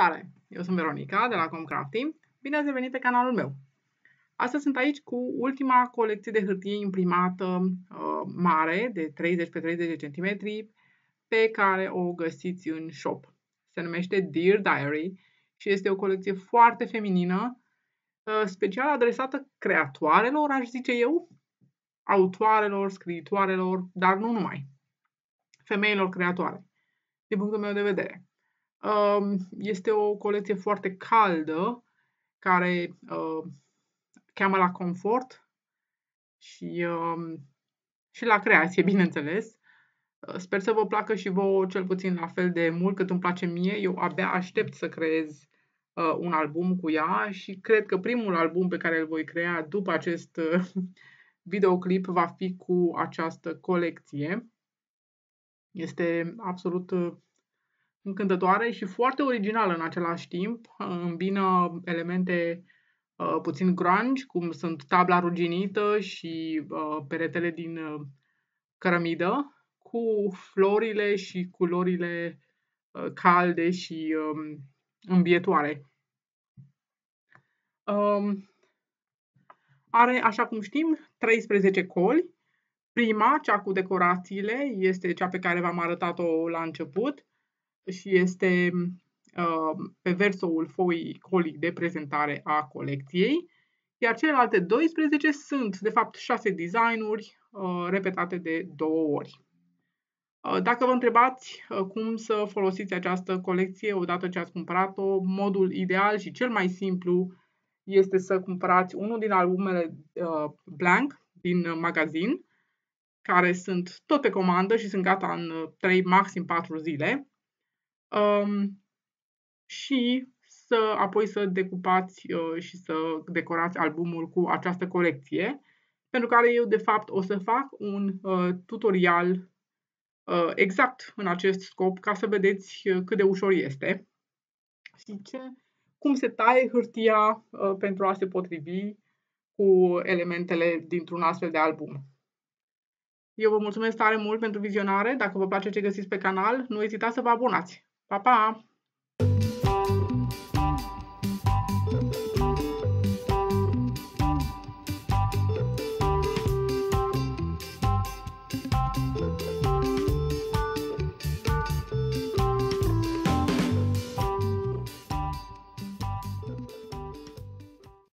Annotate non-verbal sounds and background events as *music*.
Salutare! Eu sunt Veronica de la Comcrafting. Bine ați revenit pe canalul meu! Astăzi sunt aici cu ultima colecție de hârtie imprimată uh, mare de 30 pe 30 cm pe care o găsiți în shop. Se numește Dear Diary și este o colecție foarte feminină, uh, special adresată creatoarelor, aș zice eu, autoarelor, scriitoarelor, dar nu numai, femeilor creatoare, din punctul meu de vedere. Um, este o colecție foarte caldă, care uh, cheamă la confort și, um, și la creație, bineînțeles. Uh, sper să vă placă și vouă cel puțin la fel de mult cât îmi place mie. Eu abia aștept să creez uh, un album cu ea și cred că primul album pe care îl voi crea după acest *laughs* videoclip va fi cu această colecție. Este absolut încântătoare și foarte originală în același timp. Îmbină elemente uh, puțin grunge, cum sunt tabla ruginită și uh, peretele din uh, cărămidă, cu florile și culorile uh, calde și um, îmbietoare. Um, are, așa cum știm, 13 coli. Prima, cea cu decorațiile, este cea pe care v-am arătat-o la început și este uh, pe versoul foii colic de prezentare a colecției, iar celelalte 12 sunt, de fapt, 6 designuri uh, repetate de două ori. Uh, dacă vă întrebați cum să folosiți această colecție odată ce ați cumpărat-o, modul ideal și cel mai simplu este să cumpărați unul din albumele blank din magazin, care sunt tot pe comandă și sunt gata în 3, maxim 4 zile um, și să apoi să decupați uh, și să decorați albumul cu această colecție, pentru care eu de fapt o să fac un uh, tutorial uh, exact în acest scop ca să vedeți uh, cât de ușor este și ce, cum se taie hârtia uh, pentru a se potrivi cu elementele dintr-un astfel de album. Eu vă mulțumesc tare mult pentru vizionare. Dacă vă place ce găsiți pe canal, nu ezitați să vă abonați. Pa, pa!